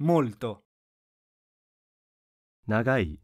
molto 長い